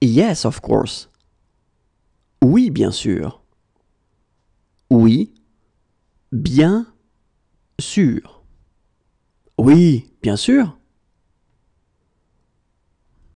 Yes, of course. Oui, bien sûr. Oui, bien sûr. Oui, bien sûr.